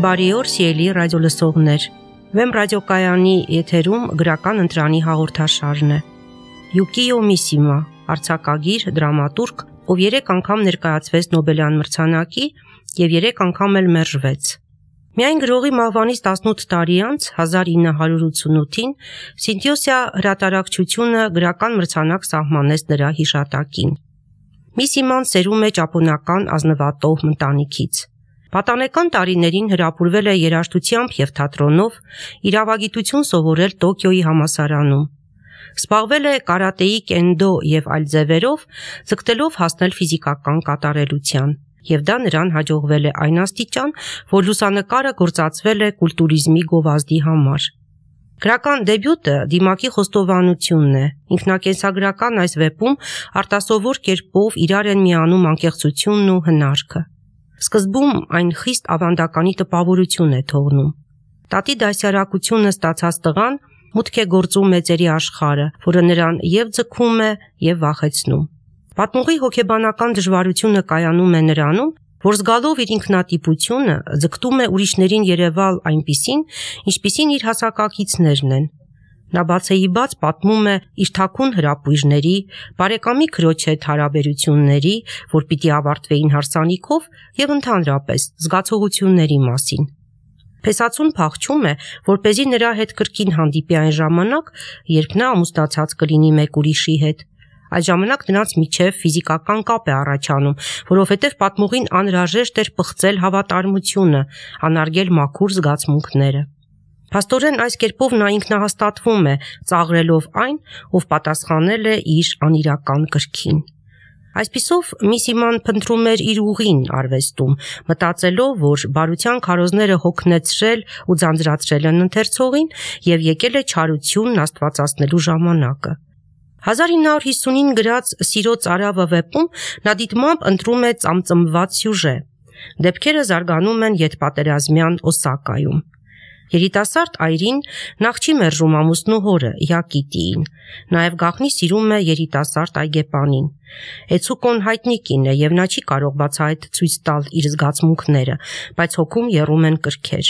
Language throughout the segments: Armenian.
Բարի օր, սիրելի ռադիոլսողներ։ Վեմ ռադիոկայանի եթերում գրական ընտրանի հաղորդաշարն է։ Յուկիո Միսիմա, արցակագիր, դրամատուրգ, ով 3 անգամ ներկայացվեց Նոբելյան մրցանակի եւ 3 անգամ էլ մերժվեց։ Միայն գրողի մահվանից 18 տարի անց 1988-ին Սինթիոսիա հրատարակչությունը գրական մրցանակ սահմանեց նրա հիշատակին։ Միսիման սերում է ճապոնական ազնվատող ընտանիքից։ Պատանեկան տարիներին հրապուրվել է երաժշտությամբ եւ թատրոնով, իրավագիտություն սովորել Տոկիոյի համասարանում։ Զբաղվել է կարատեի, կենդո եւ այլ ձևերով, ցկտելով հասնել ֆիզիկական կատարելության։ Եվ դա նրան հաջողվել է այն աստիճան, որ լուսանկարը գործածվել է կուլտուրիզմի գովազդի համար։ Գրական դեբյուտը դիմակի խոստովանությունն է։ Ինքնակենսագրական այս վեպում արտասովոր կերպով իրար են միանում անկեղծությունն ու հնարքը։ Սկզբում այն խիստ ավանդականի տպավորություն է թողնում։ Տատի դասյարակությունը ստացած տղան մուտք է գործում մեծերի աշխարը, որը նրան եւ ձգում է եւ վախեցնում։ Պատմողի հոգեբանական դժվարությունը կայանում է նրանում, որ զգալով իր ինքնատիպությունը ձգտում է ուրիշներին երևալ այնպիսին, ինչպիսին իր հասակակիցներն են, Նա բացեի բաց պատմում է իր թակուն հրապույժների, բարեկամի քրոջի հետ հարաբերությունների, որ պիտի ավարտվեին հարսանիքով եւ ընդհանրապես զգացողությունների մասին։ Փեսացուն փախչում է, որ เป զի նրա հետ կրկին հանդիպի այն ժամանակ, երբ նա ամուսնացած կլինի մեկ ուրիշի հետ։ Այդ ժամանակ նրանց միջև ֆիզիկական կապ է առաջանում, որովհետև պատմողին անհրաժեշտ էր պղծել հավատարմությունը, անարգել մաքուր զգացմունքները։ Փաստորեն այս կերպով նա ինքնահաստատվում է, ծաղրելով այն, ով պատասխանել է իր անիրական կրքին։ Այսպիսով Միսիման փնտրում էր իր ուղին արվեստում, մտածելով, որ բարության քարոզները հոգնեցրել ու ձանձրացրել են ընթերցողին եւ եկել է ճարությունն աստվածացնելու ժամանակը։ 1950-ին գրած Սիրո ծարավը վեպում նա դիտմամբ ընտրում է ծամծմված սյուժե։ Դեպքերը զարգանում են յետպատերազմյան Օսակայում։ Երիտասարդ այրին նախ չի մերժում ամուսնու հորը՝ Յակիտիին, նաև գախնի սիրում է երիտասարդ այգեպանին։ Էցուկոն հայտնի կին է եւ նա չի կարող բացահայտ ցույց տալ իր զգացմունքները, բայց հոգում երում են կրքեր։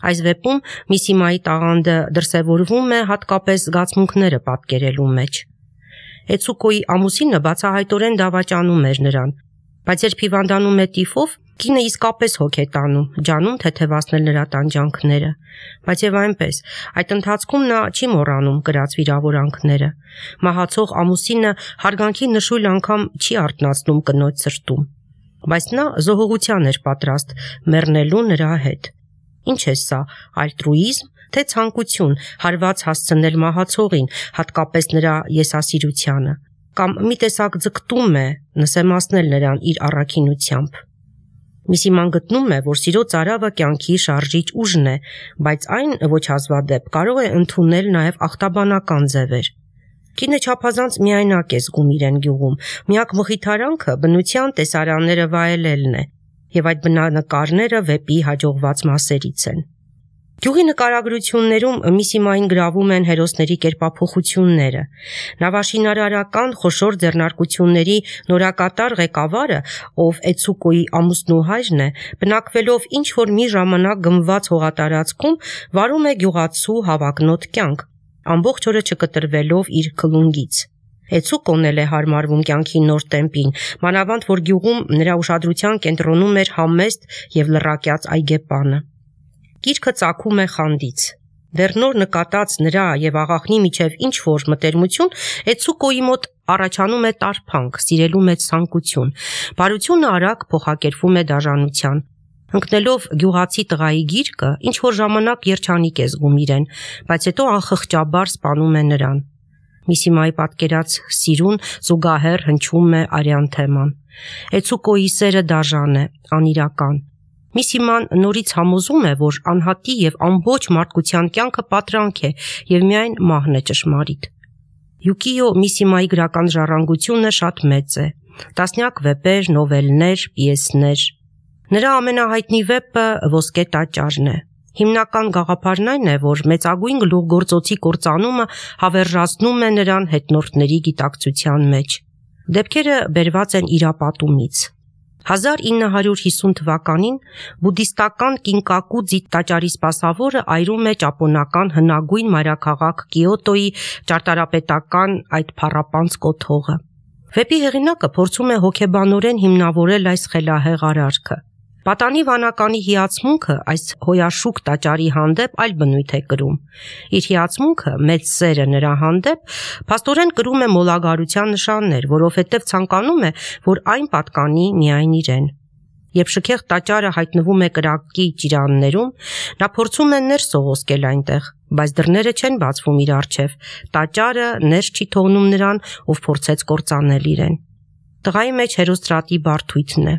Այս վեպում Միսիմայի տաղանդը դրսևորվում է հատկապես զգացմունքները պատկերելու մեջ։ Էցուկոյի ամուսինը բացահայտորեն դավաճանում էր նրան, բայց երբ հիվանդանում է տիֆով, Կինը իսկապես հոգ է տանում, ջանում թեթևացնել նրա տանջանքները, բայց եւ այնպես, այդ ընթացքում նա չի մոռանում գրած վիրավորանքները։ Մահացող ամուսինը հարգանքի նշույլ անգամ չի արտնացնում կնոջ սրտում, բայց նա զողողության էր պատրաստ մեռնելու նրա հետ։ Ինչ է սա, ալտրուիզմ, թե ցանկություն հարված հասցնել մահացողին, հատկապես նրա եսասիրությանը, կամ մի տեսակ ձգտում է նսեմացնել նրան իր առաքինությամբ։ Միսիման գտնում է, որ սիրո ծարավը կյանքի շարժիչ ուժն է, բայց այն ոչ հազվադեպ կարող է ընդունել նաև ախտաբանական ձևեր։ Կինը չափազանց միայնակ է զգում իրեն գյուղում։ Միակ մխիթարանքը բնության տեսարանները վայելելն է, եւ այդ բնանկարները վեպի հաջողված մասերից են։ Գյուղի նկարագրություններում միսիմային գրավում են հերոսների կերպափոխությունները։ Նավաշինարարական խոշոր ձեռնարկությունների նորակատար ղեկավարը, ով Էցուկոյի ամուսնու հայրն է, բնակվելով ինչ որ մի ժամանակ գմված հողատարածքում, վարում է գյուղացու հավակնոտ կյանք, ամբողջ օրը չկտրվելով իր քլունգից։ Էցուկոն էլ է հարմարվում կյանքի նոր տեմպին, մանավանդ որ գյուղում նրա ուշադրության կենտրոնում էր համեստ եւ լրակյաց այգեպանը։ Գիրքը ծակում է խանդից։ Դեռ նոր նկատած նրա եւ աղախնի միջև ինչ որ մտերմություն Էցուկոյի մոտ առաջանում է տարփանք, սիրելու մեծ ցանկություն։ Բարությունը արագ փոխակերպվում է դաժանության։ Ընկնելով գյուղացի տղայի գիրկը, ինչ որ ժամանակ երջանիկ է զգում իրեն, բայց հետո անխղճաբար սպանում է նրան։ Միսիմայի պատկերած սիրուն զուգահեռ հնչում է արյան թեման։ Էցուկոյի սերը դաժան է, անիրական։ Միսիման նորից համոզում է, որ անհատի եւ ամբողջ մարդկության կյանքը պատրանք է եւ միայն մահն է ճշմարիտ։ Յուկիո Միսիմայի գրական ժառանգությունը շատ մեծ է։ Տասնյակ վեպեր, նովելներ, պիեսներ։ Նրա ամենահայտնի վեպը Ոսկե տաճարն է։ Հիմնական գաղափարն այն է, որ մեծագույն գլուխգործոցի կործանումը հավերժացնում է նրան հետնորդների գիտակցության մեջ։ Դեպքերը բերված են իրապատումից։ 1950 թվականին բուդդիստական Կինկակու ձիթտաճարի սպասավորը այրում է ճապոնական հնագույն մայրաքաղաք Կիոտոյի ճարտարապետական այդ փառապանց կոթողը։ Վեպի հեղինակը փորձում է հոգեբանորեն հիմնավորել այս խելահեղ արարքը։ Պատանի վանականի հիացմունքը այս հոյաշուկ տաճարի հանդեպ այլ բնույթ է կրում։ Իր հիացմունքը մեծ սերը նրա հանդեպ փաստորեն կրում է մոլագարության նշաններ, որովհետև ցանկանում է, որ այն պատկանի միայն իրեն։ Երբ շքեղ տաճարը հայտնվում է կրակի ճիրաններում, նա փորձում է ներ սողոսկել այնտեղ, բայց դռները չեն բացվում իր առջև։ Տաճարը ներ չի թողնում նրան, ով փորձեց կործանել իրեն։ Տղայի մեջ հերոստրատի բարթույթն է։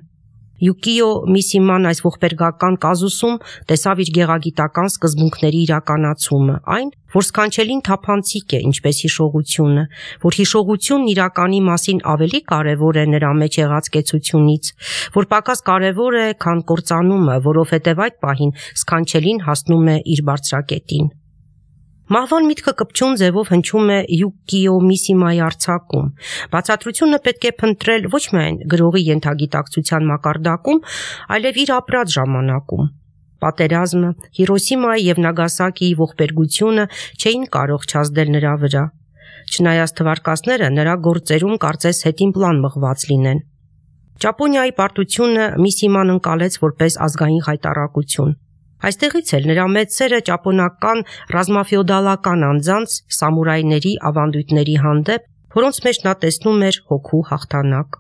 Յուկիո Միսիման այս ողբերգական կազուսում տեսավ իր գեղագիտական սկզբունքների իրականացումը, այն, որ սքանչելին թափանցիկ է, ինչպես հիշողությունը, որ հիշողությունն իրականի մասին ավելի կարևոր է նրա մեջ եղած կեցությունից, որ պակաս կարևոր է, քան կործանումը, որովհետև այդ պահին սքանչելին հասնում է իր բարձրակետին։ Մահվան միտքը կպչուն ձևով հնչում է Յուկիո Միսիմայի արցակում։ Բացատրությունը պետք է փնտրել ոչ միայն գրողի յենթագիտակցության մակարդակում, այլև իր ապրած ժամանակում պատերազմը, Հիրոսիմայի եւ Նագասակիի ողբերգությունը չէին կարող չազդել նրա վրա։ Չնայած թվարկածները նրա գործերում կարծես հետին պլան մղված լինեն։ Ճապոնիայի պարտությունը Միսիման ընկալեց որպես ազգային հայտարարություն։ Այստեղից էլ նրա մեծ սերը ճապոնական ռազմաֆեոդալական անձանց սամուրայների ավանդույթների հանդեպ, որոնց մեջ նա տեսնում էր հոգու հաղթանակ։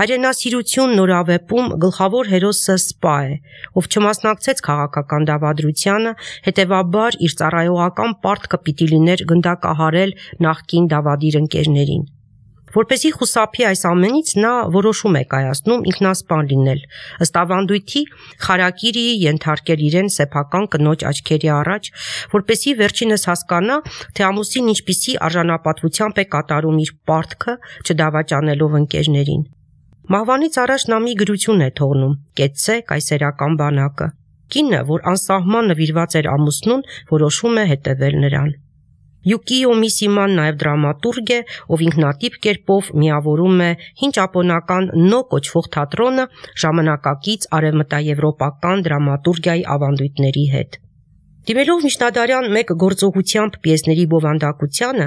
Հայրենասիրություն նորավեպում գլխավոր հերոսը Սպա է, ով չմասնակցեց քաղաքական դավադրությանը, հետևաբար իր ծառայողական պարտքը պիտի լիներ գնդակահարել նախկին դավադիր ընկերներին։ Որպեսզի խուսափի այս ամենից նա որոշում է կայացնում ինքնասպան լինել։ Ըստ ավանդույթի Խարակիրիի ենթարկել իրեն սեփական կնոջ աչքերի առաջ, որպեսզի վերջինս հասկանա, թե ամուսին ինչպիսի արժանապատվությամբ է կատարում իր պարտքը, չդավաճանելով ընկերներին։ Մահվանից առաջ նա մի գրություն է թողնում՝ կեցցե կայսերական բանակը։ Կինը, որ անսահման նվիրված էր ամուսնուն, որոշում է հետևել նրան։ Յուկիո Միսիման նաև դրամատուրգ է, ով ինքնատիպ կերպով միավորում է հին ճապոնական նո կոչվող թատրոնը ժամանակակից արևմտաեվրոպական դրամատուրգիայի ավանդույթների հետ։ Դիմելով Միշնադարյան մեկ գործողությամբ պիեսների բովանդակությանը,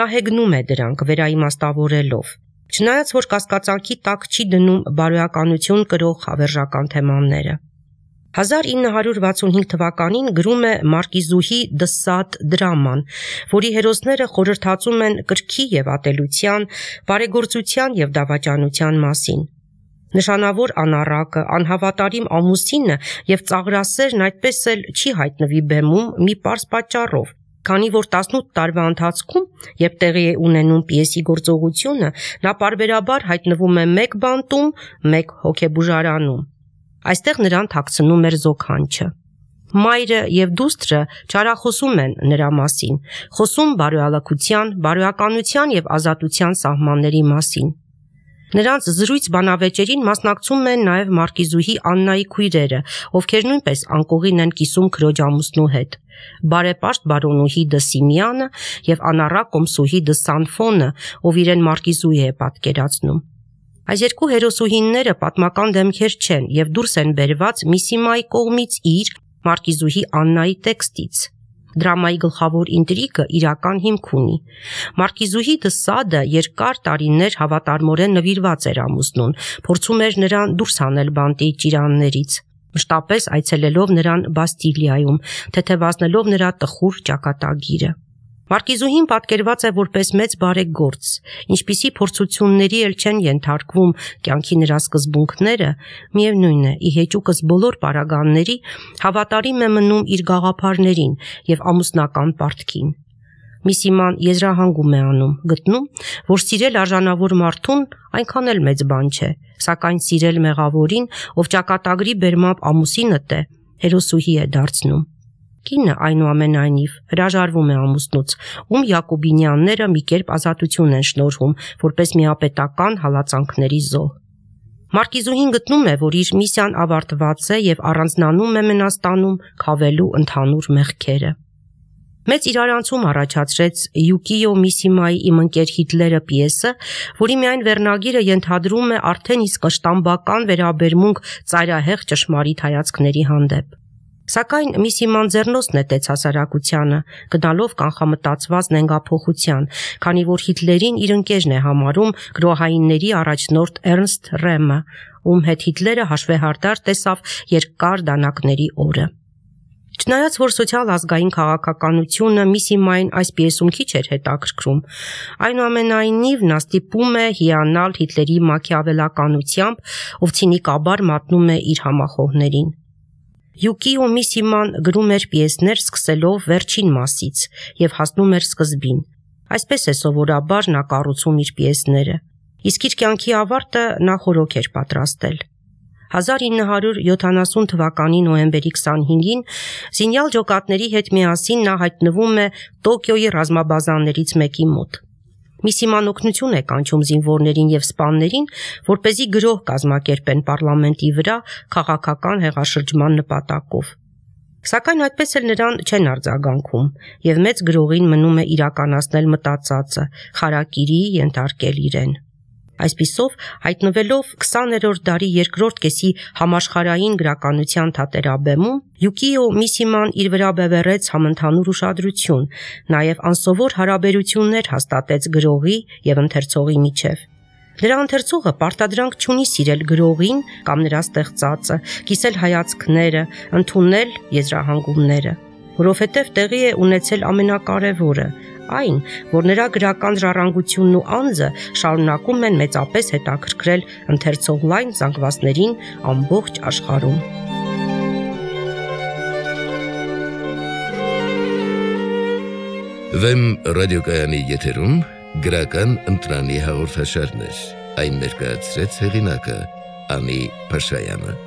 նա հեգնում է դրանք վերաիմաստավորելով։ Չնայած որ կասկածանքի տակ չի դնում բարոյականություն կրող հավերժական թեմաները։ 1965 թվականին գրում է Մարկիզուհի Դսատ դրաման, որի հերոսները խորհրդածում են կրքի եւ ատելության, բարեգործության եւ դավաճանության մասին։ Նշանավոր անառակը, անհավատարիմ ամուսինը եւ ծաղրասերն այդպես էլ չի հայտնվի բեմում մի պարզ պատճառով, Քանի որ 18 տարվա ընթացքում, երբ տեղի է ունենում պիեսի գործողությունը, նա parberabar հայտնվում է մեկ բանտում, մեկ հոգեբուժարանում։ Այստեղ նրան թաքցնում էր զոքանչը։ Մայրը եւ դուստրը ճարախոսում են նրա մասին, խոսում բարոյալակության, բարոյականության եւ ազատության սահմանների մասին։ Նրանց զրույց բանավեճերին մասնակցում են նաև Մարկիզուհի Աննայի քույրերը, ովքեր նույնպես անկողին են կիսում քրոջ ամուսնու հետ։ Բարեպաշտ Բարոնուհի Դսիմյանը եւ Անառա Կոմսուհի Դսանֆոնը, ով իրեն Մարկիզուհի է պատկերացնում։ Այս երկու հերոսուհիները պատմական դեմքեր չեն եւ դուրս են բերված Միսիմայի կողմից իր Մարկիզուհի Աննայի տեքստից։ Դրամայի գլխավոր ինտրիգը իրական հիմք ունի։ Մարկիզուհի դսադը երկար տարիներ հավատարմորեն նվիրված էր ամուսնուն, փորձում էր նրան դուրս հանել բանտի ճիրաններից, մշտապես այցելելով նրան Բաստիլիայում, թեթևացնելով նրա տխուր ճակատագիրը։ Մարկիզուհին պատկերված է որպես մեծ բարեգործ, ինչպիսի փորձությունների էլ չեն ենթարկվում կյանքի նրա սկզբունքները, միևնույնն է, ի հեճուկս բոլոր պարագաների հավատարիմ է մնում իր գաղափարներին եւ ամուսնական պարտքին։ Միսիման եզրահանգում է անում, գտնում, որ սիրել արժանավոր մարդուն այնքան էլ մեծ բան չէ, սակայն սիրել մեղավորին, ով ճակատագրի բերմամբ ամուսինը տե, հերոսուհի է դարձնում։ Կինը այնուամենայնիվ հրաժարվում է ամուսնուց, ում Յակոբինյանները մի կերպ ազատություն են շնորհում, որպես միապետական հալածանքների զոհ։ Մարկիզուհին գտնում է, որ իր միսիան ավարտված է եւ առանձնանում է մենաստանում խավելու ընդհանուր մեղքերը։ Մեծ իրարանցում առաջացրեց Յուկիո Միսիմայի իմ ընկեր Հիտլերը պիեսը, որի միայն վերնագիրը ենթադրում է արդեն իսկ աշտամբական վերաբերմունք ծայրահեղ ճշմարիտ հայացքների հանդեպ։ Սակայն մի սիման ձեռնոց նետեց հասարակությանը, գնալով կանխամտածված նենգափոխության, քանի որ Հիտլերին իր ընկերն է համարում գրոհայինների առաջնորդ Էրնստ Ռեմը, ում հետ Հիտլերը հաշվեհարդար տեսավ երկար դանակների օրը։ Չնայած որ սոցիալ ազգային քաղաքականությունը Միսիմային այս պիեսում քիչ էր հետաքրքրում, այնուամենայնիվ նա ստիպում է հիանալ Հիտլերի մաքիավելականությամբ, ով ցինիկաբար մատնում է իր համախոհներին։ Յուկիո Միսիման գրում էր պիեսներ սկսելով վերջին մասից եւ հասնում էր սկզբին։ Այսպես է սովորաբար նա կառուցում իր պիեսները։ Իսկ իր կյանքի ավարտը նա խորոք էր պատրաստել։ 1970 թվականի նոեմբերի 25-ին Սինյալ ջոկատների հետ միասին նա հայտնվում է Տոկիոյի ռազմաբազաներից մեկի մոտ։ Մի սիմանոկնություն է կանչում զինվորներին եւ սպաններին, որ เป զի գրող կազմակերպեն parlamenti վրա քաղաքական հեղաշրջման նպատակով։ Սակայն այդպես էլ նրան չեն արձագանքում եւ մեծ գրողին մնում է իրականացնել մտածածը, խարակիրի ենթարկել իրեն։ Այսպիսով հայտնվելով 20-րդ դարի երկրորդ կեսի համաշխարհային գրականության թատերաբեմում Յուկիո Միսիման իր վրա բևեռեց համընդհանուր ուշադրություն, նաև անսովոր հարաբերություններ հաստատեց գրողի եւ ընթերցողի միջև։ Նրա ընթերցողը պարտադրանք չունի սիրել գրողին կամ նրա ստեղծածը, կիսել հայացքները, ընդունել եզրահանգումները որովհետև տեղի է ունեցել ամենակարևորը, այն, որ նրա գրական ժառանգությունն ու անձը շարունակում են մեծապես հետաքրքրել ընթերցող լայն զանգվածներին ամբողջ աշխարհում։ Վեմ ռադիոկայանի եթերում գրական ընտրանի հաղորդաշարներ։ Այն ներկայացրեց հեղինակը Անի Փաշայանը։